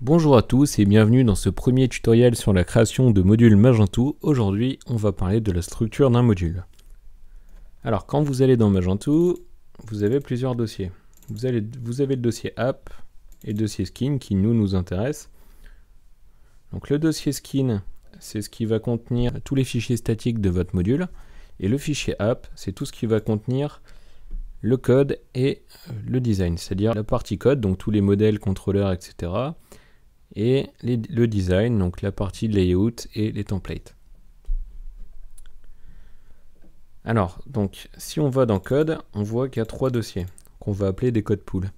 Bonjour à tous et bienvenue dans ce premier tutoriel sur la création de modules Magento. Aujourd'hui, on va parler de la structure d'un module. Alors, quand vous allez dans Magento, vous avez plusieurs dossiers. Vous, avez le dossier App et le dossier Skin qui nous, nous intéresse. Donc le dossier Skin, c'est ce qui va contenir tous les fichiers statiques de votre module. Et le fichier App, c'est tout ce qui va contenir le code et euh, le design, c'est-à-dire la partie code, donc tous les modèles, contrôleurs, etc et le design, donc la partie layout et les templates. Alors, donc, si on va dans code, on voit qu'il y a trois dossiers qu'on va appeler des code pools.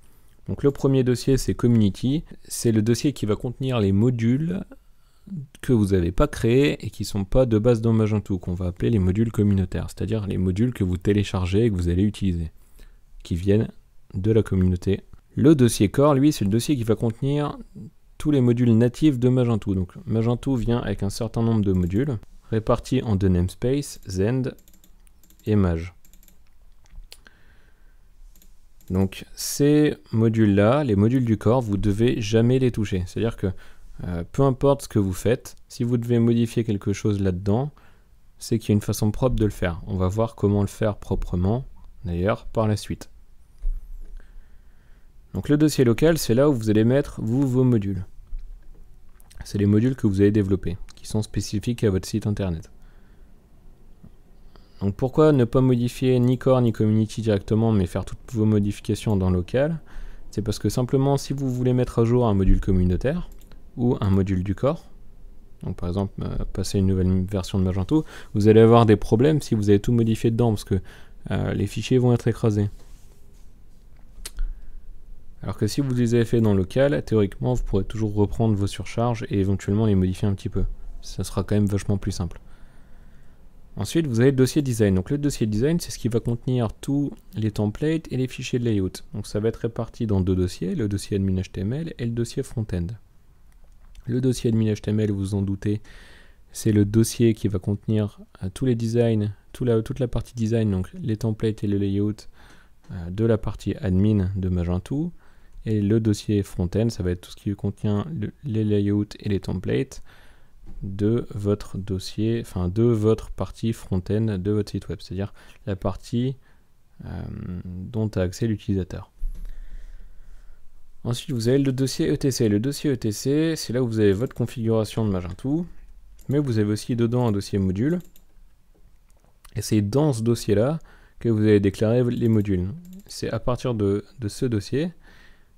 Donc le premier dossier, c'est community. C'est le dossier qui va contenir les modules que vous n'avez pas créés et qui ne sont pas de base dans Magento, qu'on va appeler les modules communautaires, c'est-à-dire les modules que vous téléchargez et que vous allez utiliser, qui viennent de la communauté. Le dossier core, lui, c'est le dossier qui va contenir les modules natifs de Magento. Donc Magento vient avec un certain nombre de modules répartis en deux namespaces, Zend et Mage. Donc ces modules-là, les modules du corps, vous devez jamais les toucher. C'est-à-dire que euh, peu importe ce que vous faites, si vous devez modifier quelque chose là-dedans, c'est qu'il y a une façon propre de le faire. On va voir comment le faire proprement, d'ailleurs, par la suite. Donc le dossier local, c'est là où vous allez mettre vous vos modules c'est les modules que vous avez développés, qui sont spécifiques à votre site internet. Donc pourquoi ne pas modifier ni core ni community directement, mais faire toutes vos modifications dans local C'est parce que simplement, si vous voulez mettre à jour un module communautaire ou un module du corps, donc par exemple euh, passer une nouvelle version de Magento, vous allez avoir des problèmes si vous avez tout modifié dedans, parce que euh, les fichiers vont être écrasés. Alors que si vous les avez fait dans le local, théoriquement, vous pourrez toujours reprendre vos surcharges et éventuellement les modifier un petit peu. Ça sera quand même vachement plus simple. Ensuite, vous avez le dossier design. Donc le dossier design, c'est ce qui va contenir tous les templates et les fichiers de layout. Donc ça va être réparti dans deux dossiers, le dossier admin HTML et le dossier front-end. Le dossier admin HTML, vous vous en doutez, c'est le dossier qui va contenir euh, tous les designs, toute la partie design, donc les templates et le layout euh, de la partie admin de Magento. Et le dossier front-end, ça va être tout ce qui contient les layouts et les templates de votre dossier, enfin de votre partie front-end de votre site web, c'est-à-dire la partie euh, dont a accès l'utilisateur. Ensuite, vous avez le dossier ETC. Le dossier ETC, c'est là où vous avez votre configuration de Magento, mais vous avez aussi dedans un dossier module. Et c'est dans ce dossier-là que vous allez déclarer les modules. C'est à partir de ce dossier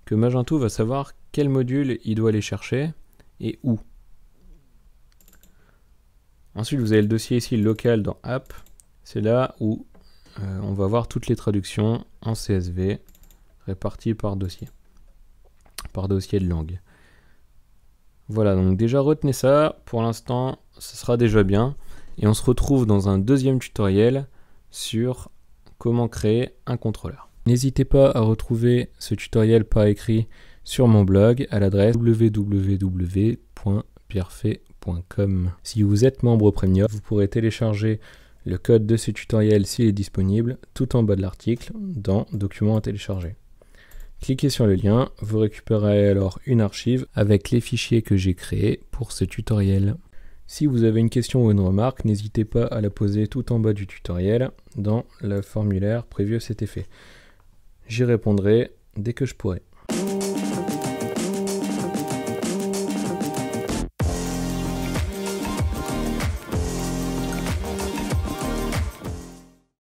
que Magento va savoir quel module il doit aller chercher et où. Ensuite, vous avez le dossier ici local dans App. C'est là où euh, on va voir toutes les traductions en CSV réparties par dossier, par dossier de langue. Voilà, donc déjà retenez ça. Pour l'instant, ce sera déjà bien. Et on se retrouve dans un deuxième tutoriel sur comment créer un contrôleur. N'hésitez pas à retrouver ce tutoriel pas écrit sur mon blog à l'adresse www.pierrefait.com Si vous êtes membre premium, vous pourrez télécharger le code de ce tutoriel s'il est disponible tout en bas de l'article dans Documents à télécharger. Cliquez sur le lien, vous récupérez alors une archive avec les fichiers que j'ai créés pour ce tutoriel. Si vous avez une question ou une remarque, n'hésitez pas à la poser tout en bas du tutoriel dans le formulaire prévu à cet effet. J'y répondrai dès que je pourrai.